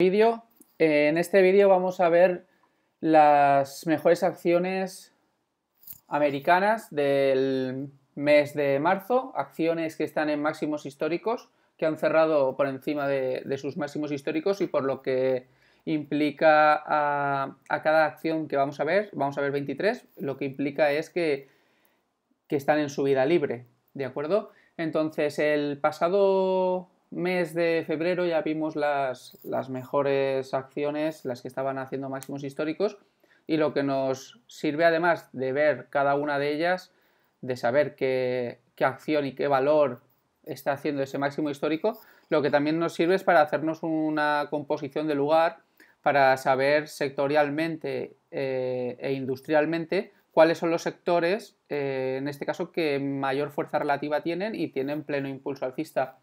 Eh, en este vídeo vamos a ver las mejores acciones americanas del mes de marzo, acciones que están en máximos históricos, que han cerrado por encima de, sus máximos históricos y por lo que implica a, cada acción que vamos a ver, vamos a ver 23, lo que implica es que, que están en su vida libre, ¿de acuerdo? Entonces, el pasado mes de febrero ya vimos las, mejores acciones, las que estaban haciendo máximos históricos y lo que nos sirve además de ver cada una de ellas, de saber qué, acción y qué valor está haciendo ese máximo histórico, lo que también nos sirve es para hacernos una composición de lugar, para saber sectorialmente eh, e industrialmente cuáles son los sectores, eh, en este caso, que mayor fuerza relativa tienen y tienen pleno impulso alcista.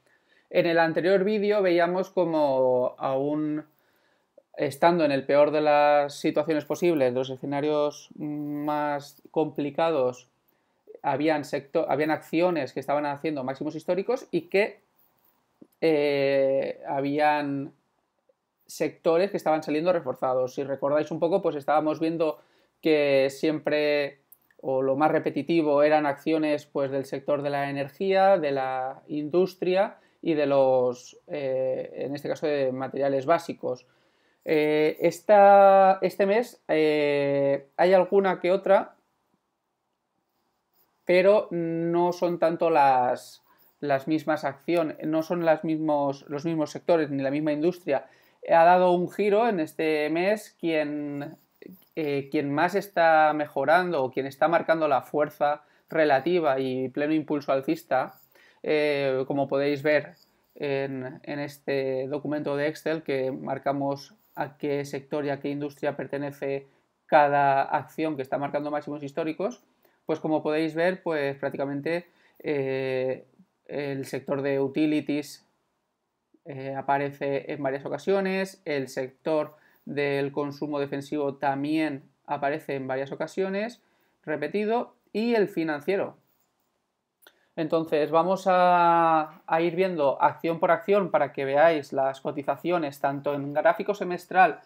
En el anterior vídeo veíamos como aún estando en el peor de las situaciones posibles, los escenarios más complicados, habían, habían acciones que estaban haciendo máximos históricos y que eh, habían sectores que estaban saliendo reforzados. Si recordáis un poco, pues estábamos viendo que siempre o lo más repetitivo eran acciones pues del sector de la energía, de la industria y de los, eh, en este caso, de materiales básicos. Eh, este mes eh, hay alguna que otra, pero no son tanto las, mismas acciones, no son mismos, los mismos sectores ni la misma industria. Ha dado un giro en este mes quien, más está mejorando quien está marcando la fuerza relativa y pleno impulso alcista eh, como podéis ver en, este documento de Excel que marcamos a qué sector y a qué industria pertenece cada acción que está marcando máximos históricos, pues como podéis ver, pues prácticamente eh, el sector de utilities eh, aparece en varias ocasiones, el sector del consumo defensivo también aparece en varias ocasiones, repetido, y el financiero, entonces vamos a, ir viendo acción por acción para que veáis las cotizaciones tanto en gráfico semestral,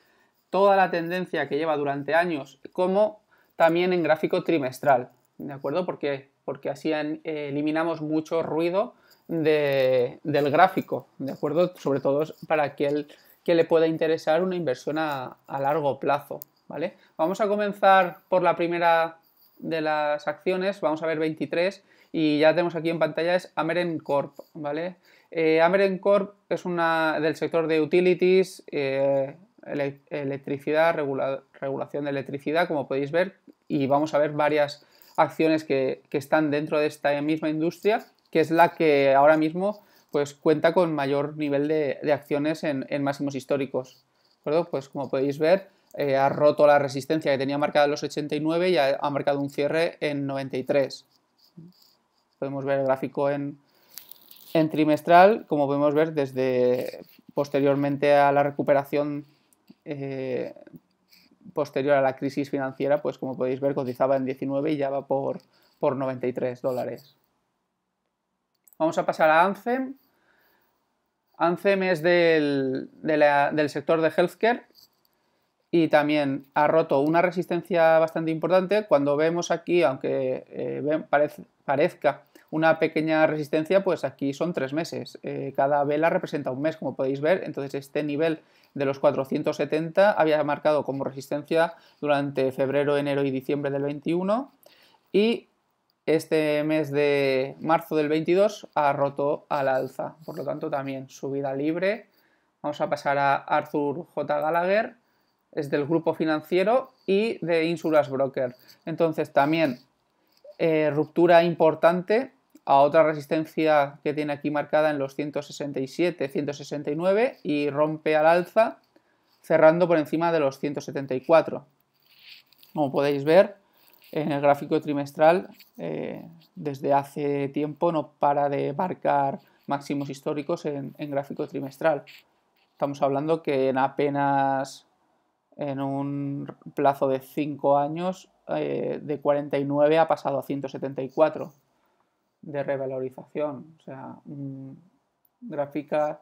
toda la tendencia que lleva durante años, como también en gráfico trimestral, ¿de acuerdo? Porque, así eh, eliminamos mucho ruido del gráfico, ¿de acuerdo? Sobre todo para aquel que le pueda interesar una inversión a, a largo plazo, ¿vale? Vamos a comenzar por la primera de las acciones, vamos a ver 23 y ya tenemos aquí en pantalla es Ameren Corp, ¿vale? Eh, Ameren Corp es una del sector de utilities, eh, electricidad, regulación de electricidad, como podéis ver, y vamos a ver varias acciones que, están dentro de esta misma industria, que es la que ahora mismo pues, cuenta con mayor nivel de, acciones en, máximos históricos. ¿De Pues como podéis ver, eh, ha roto la resistencia que tenía marcada en los 89 y ha marcado un cierre en 93. Podemos ver el gráfico en, trimestral, como podemos ver desde posteriormente a la recuperación eh, posterior a la crisis financiera, pues como podéis ver cotizaba en 19 y ya va por, por 93 dólares. Vamos a pasar a Ancem. Ancem es del, del sector de healthcare y también ha roto una resistencia bastante importante. Cuando vemos aquí, aunque eh, parezca una pequeña resistencia, pues aquí son tres meses. Eh, cada vela representa un mes, como podéis ver. Entonces este nivel de los 470 había marcado como resistencia durante febrero, enero y diciembre del 21 y este mes de marzo del 22 ha roto al alza. Por lo tanto también subida libre. Vamos a pasar a Arthur J. Gallagher es del grupo financiero y de Insulas Broker. Entonces también eh, ruptura importante a otra resistencia que tiene aquí marcada en los 167, 169 y rompe al alza cerrando por encima de los 174. Como podéis ver en el gráfico trimestral, eh, desde hace tiempo no para de marcar máximos históricos en gráfico trimestral. Estamos hablando que en apenas en un plazo de 5 años, eh, de 49 ha pasado a 174 de revalorización. O sea, mm, gráfica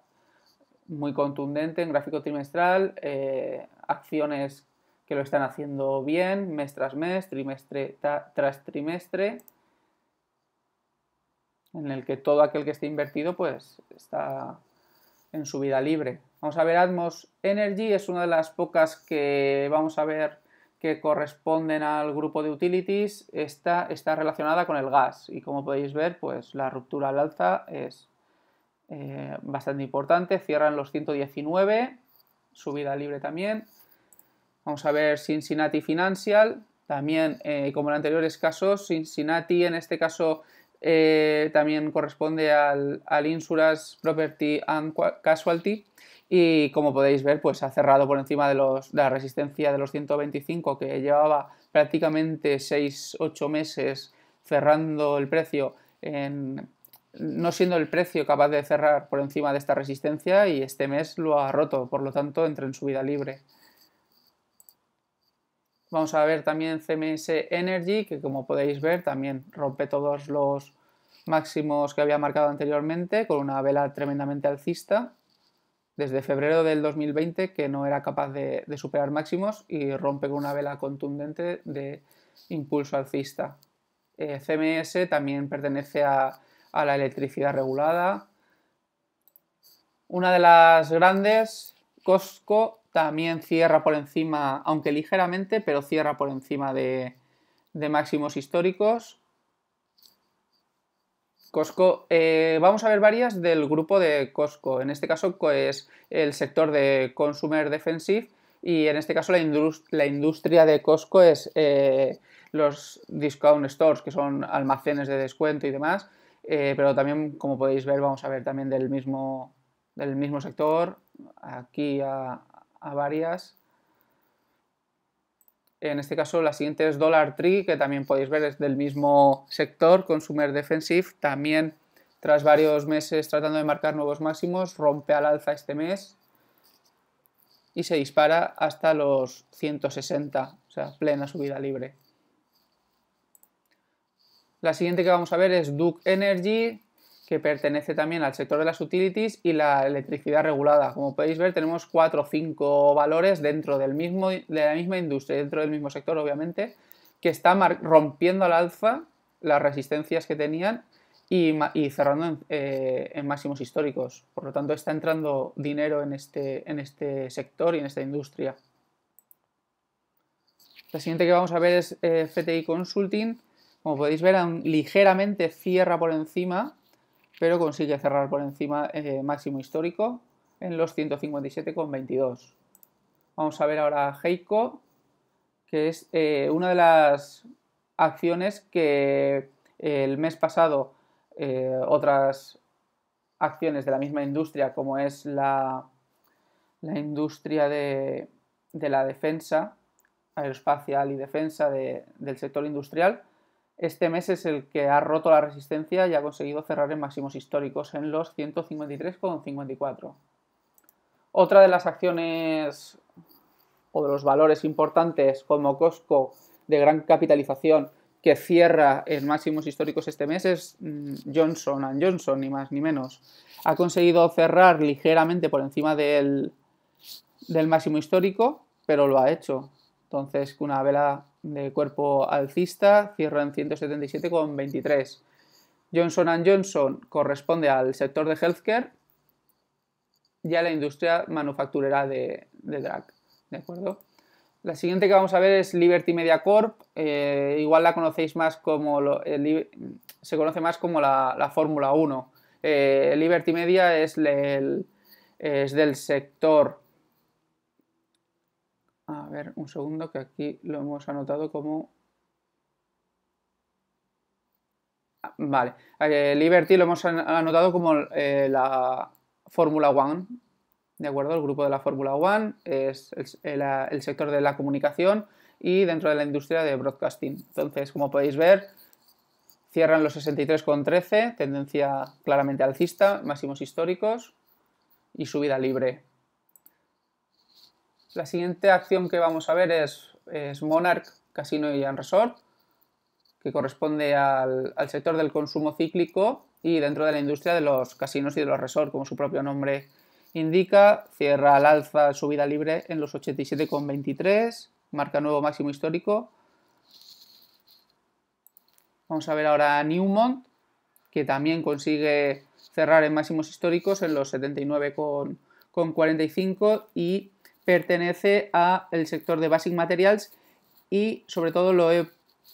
muy contundente en gráfico trimestral, eh, acciones que lo están haciendo bien mes tras mes, trimestre tras trimestre, en el que todo aquel que esté invertido pues está en su vida libre. Vamos a ver Atmos Energy, es una de las pocas que vamos a ver que corresponden al grupo de utilities. Esta está relacionada con el gas y como podéis ver, pues la ruptura al alza es eh, bastante importante. Cierran los 119, subida libre también. Vamos a ver Cincinnati Financial, también eh, como en anteriores casos, Cincinnati en este caso eh, también corresponde al, al Insurance Property and Casualty y como podéis ver pues ha cerrado por encima de, la resistencia de los 125 que llevaba prácticamente 6-8 meses cerrando el precio no siendo el precio capaz de cerrar por encima de esta resistencia y este mes lo ha roto, por lo tanto entra en subida libre. Vamos a ver también CMS Energy, que como podéis ver también rompe todos los máximos que había marcado anteriormente con una vela tremendamente alcista desde febrero del 2020 que no era capaz de, superar máximos y rompe con una vela contundente de impulso alcista. Eh, CMS también pertenece a, la electricidad regulada. Una de las grandes, Costco, también cierra por encima, aunque ligeramente, pero cierra por encima de máximos históricos. Costco, eh, vamos a ver varias del grupo de Costco. En este caso es pues, el sector de Consumer Defensive y en este caso la, la industria de Costco es eh, los discount stores, que son almacenes de descuento y demás. Eh, pero también, como podéis ver, vamos a ver también del mismo, del mismo sector, aquí a varias. En este caso, la siguiente es Dollar Tree, que también podéis ver es del mismo sector, Consumer Defensive. También, tras varios meses tratando de marcar nuevos máximos, rompe al alza este mes y se dispara hasta los 160, o sea, plena subida libre. La siguiente que vamos a ver es Duke Energy, que pertenece también al sector de las utilities y la electricidad regulada. Como podéis ver, tenemos cuatro o cinco valores dentro del mismo, de la misma industria, dentro del mismo sector, obviamente, que está rompiendo al alza las resistencias que tenían y, cerrando eh, en, máximos históricos. Por lo tanto, está entrando dinero en este, en este sector y en esta industria. La siguiente que vamos a ver es eh, FTI Consulting. Como podéis ver, ligeramente cierra por encima pero consigue cerrar por encima eh, máximo histórico en los 157,22. Vamos a ver ahora Heiko, que es eh, una de las acciones que eh, el mes pasado eh, otras acciones de la misma industria, como es la, industria de, la defensa, aeroespacial y defensa del sector industrial, este mes es el que ha roto la resistencia y ha conseguido cerrar en máximos históricos en los 153,54. Otra de las acciones o de los valores importantes como Costco de gran capitalización que cierra en máximos históricos este mes es mm, Johnson Johnson, ni más ni menos. Ha conseguido cerrar ligeramente por encima del, del máximo histórico, pero lo ha hecho. Entonces, una vela de cuerpo alcista cierra en 177,23. Johnson Johnson corresponde al sector de healthcare y a la industria manufacturera de, de drag. ¿De acuerdo? La siguiente que vamos a ver es Liberty Media Corp. Eh, igual la conocéis más como. Eh, se conoce más como la, Fórmula 1. Eh, Liberty Media es, es del sector a ver, un segundo que aquí lo hemos anotado como... Ah, vale, eh, Liberty lo hemos anotado como eh, la Fórmula One, ¿de acuerdo? El grupo de la Fórmula One es el, el sector de la comunicación y dentro de la industria de broadcasting. Entonces, como podéis ver, cierran los 63,13, tendencia claramente alcista, máximos históricos y subida libre. La siguiente acción que vamos a ver es, Monarch Casino y Resort, que corresponde al, sector del consumo cíclico y dentro de la industria de los casinos y de los resorts, como su propio nombre indica, cierra al alza su vida libre en los 87,23, marca nuevo máximo histórico. Vamos a ver ahora Newmont, que también consigue cerrar en máximos históricos en los 79,45 y pertenece al sector de Basic Materials y sobre todo lo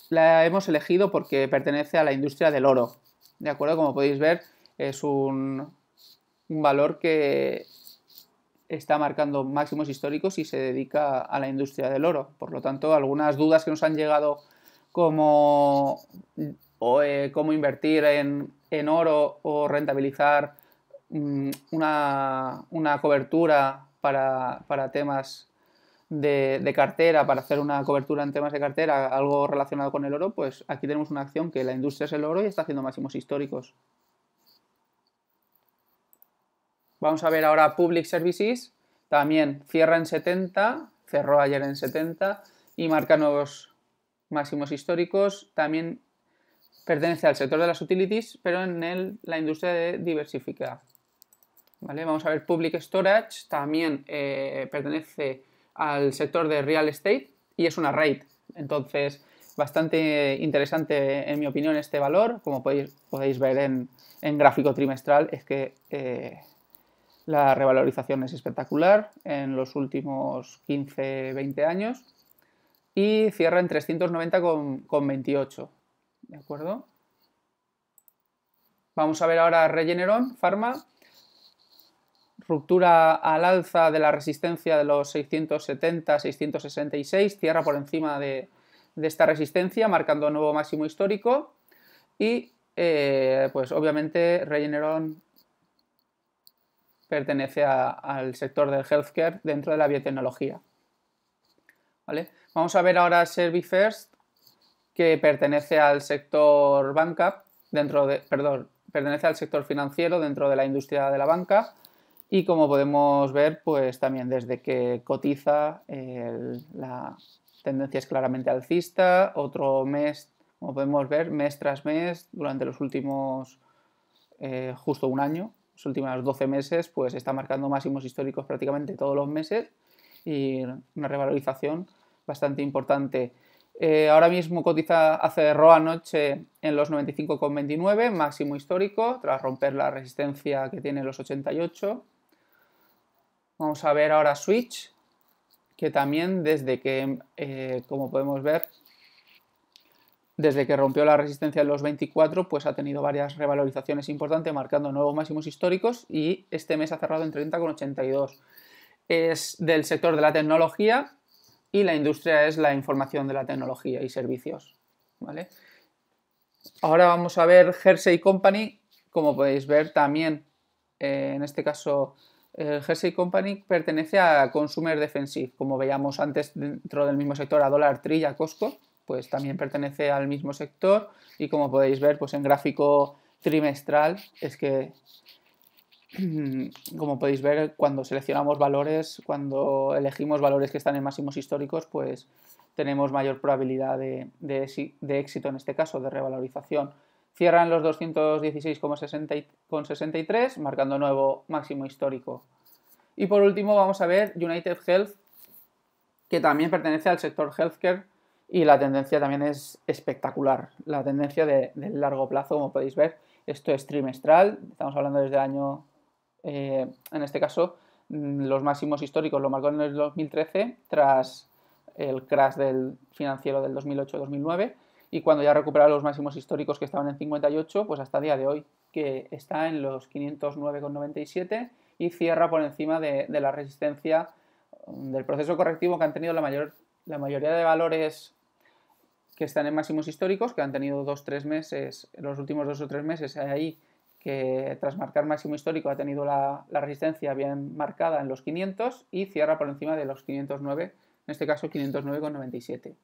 la hemos elegido porque pertenece a la industria del oro. ¿De acuerdo? Como podéis ver, es un, valor que está marcando máximos históricos y se dedica a la industria del oro. Por lo tanto, algunas dudas que nos han llegado como eh, cómo invertir en, oro o rentabilizar mm, una, una cobertura para, temas de, cartera, para hacer una cobertura en temas de cartera, algo relacionado con el oro, pues aquí tenemos una acción que la industria es el oro y está haciendo máximos históricos. Vamos a ver ahora Public Services, también cierra en 70, cerró ayer en 70 y marca nuevos máximos históricos. También pertenece al sector de las utilities, pero en la industria de diversificación. ¿vale? Vamos a ver, Public Storage también eh, pertenece al sector de real estate y es una RAID. Entonces, bastante interesante en mi opinión este valor, como podéis, podéis ver en, gráfico trimestral, es que eh, la revalorización es espectacular en los últimos 15-20 años y cierra en 390,28. ¿De acuerdo? Vamos a ver ahora Regeneron Pharma ruptura al alza de la resistencia de los 670-666, cierra por encima de, esta resistencia, marcando un nuevo máximo histórico. Y eh, pues obviamente Regeneron pertenece al sector del healthcare dentro de la biotecnología. Vamos a ver ahora First, que pertenece al sector banca, dentro pertenece al sector financiero dentro de la industria de la banca y como podemos ver, pues también desde que cotiza la tendencia es claramente alcista, otro mes, como podemos ver, mes tras mes, durante los últimos eh, justo un año, los últimos 12 meses, pues está marcando máximos históricos prácticamente todos los meses y una revalorización bastante importante. Eh, ahora mismo cotiza, hace anoche en los 95,29, máximo histórico, tras romper la resistencia que tiene los 88 Vamos a ver ahora Switch, que también desde que, eh, como podemos ver, desde que rompió la resistencia en los 24, pues ha tenido varias revalorizaciones importantes, marcando nuevos máximos históricos y este mes ha cerrado en 30,82. Es del sector de la tecnología y la industria es la información de la tecnología y servicios. Ahora vamos a ver Jersey Company, como podéis ver también, eh, en este caso el Jersey Company pertenece a Consumer Defensive, como veíamos antes dentro del mismo sector a Dollar Tree y a Costco, pues también pertenece al mismo sector y como podéis ver pues en gráfico trimestral es que como podéis ver cuando seleccionamos valores, cuando elegimos valores que están en máximos históricos pues tenemos mayor probabilidad de éxito en este caso, de revalorización. Cierran los 216,63, marcando nuevo máximo histórico. Y por último vamos a ver United Health, que también pertenece al sector healthcare y la tendencia también es espectacular. La tendencia de, largo plazo, como podéis ver, esto es trimestral, estamos hablando desde el año, eh, en este caso, mm, los máximos históricos lo marcó en el 2013 tras el crash del financiero del 2008-2009 y cuando ya recupera los máximos históricos que estaban en 58, pues hasta día de hoy, que está en los 509,97 y cierra por encima de, la resistencia mm, del proceso correctivo que han tenido la, mayor, la mayoría de valores que están en máximos históricos, que han tenido dos tres meses, los últimos dos o tres meses ahí, que tras marcar máximo histórico ha tenido la, la resistencia bien marcada en los 500 y cierra por encima de los 509, en este caso 509,97.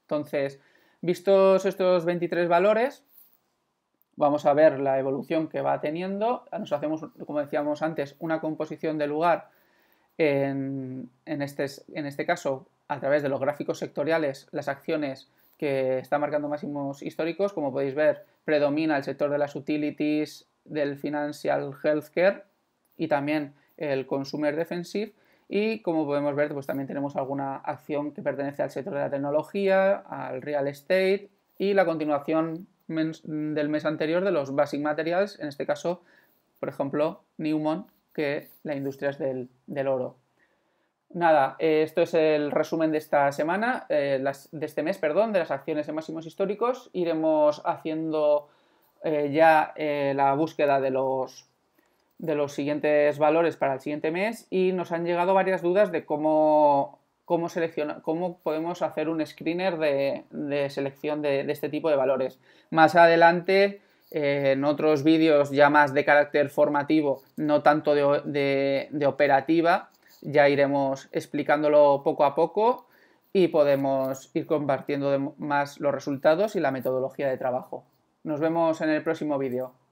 Entonces, Vistos estos 23 valores, vamos a ver la evolución que va teniendo. Nos hacemos, como decíamos antes, una composición de lugar en, este, en este caso a través de los gráficos sectoriales, las acciones que están marcando máximos históricos. Como podéis ver, predomina el sector de las utilities, del financial healthcare y también el consumer defensive y como podemos ver, pues también tenemos alguna acción que pertenece al sector de la tecnología, al real estate y la continuación del mes anterior de los basic materials, en este caso, por ejemplo, Newmont, que la industria es del, oro. Nada, eh, esto es el resumen de esta semana, eh, de este mes, perdón, de las acciones en máximos históricos. Iremos haciendo eh, ya la búsqueda de los de los siguientes valores para el siguiente mes y nos han llegado varias dudas de cómo, cómo, cómo podemos hacer un screener de, selección de, este tipo de valores. Más adelante, eh, en otros vídeos ya más de carácter formativo, no tanto de, de operativa, ya iremos explicándolo poco a poco y podemos ir compartiendo más los resultados y la metodología de trabajo. Nos vemos en el próximo vídeo.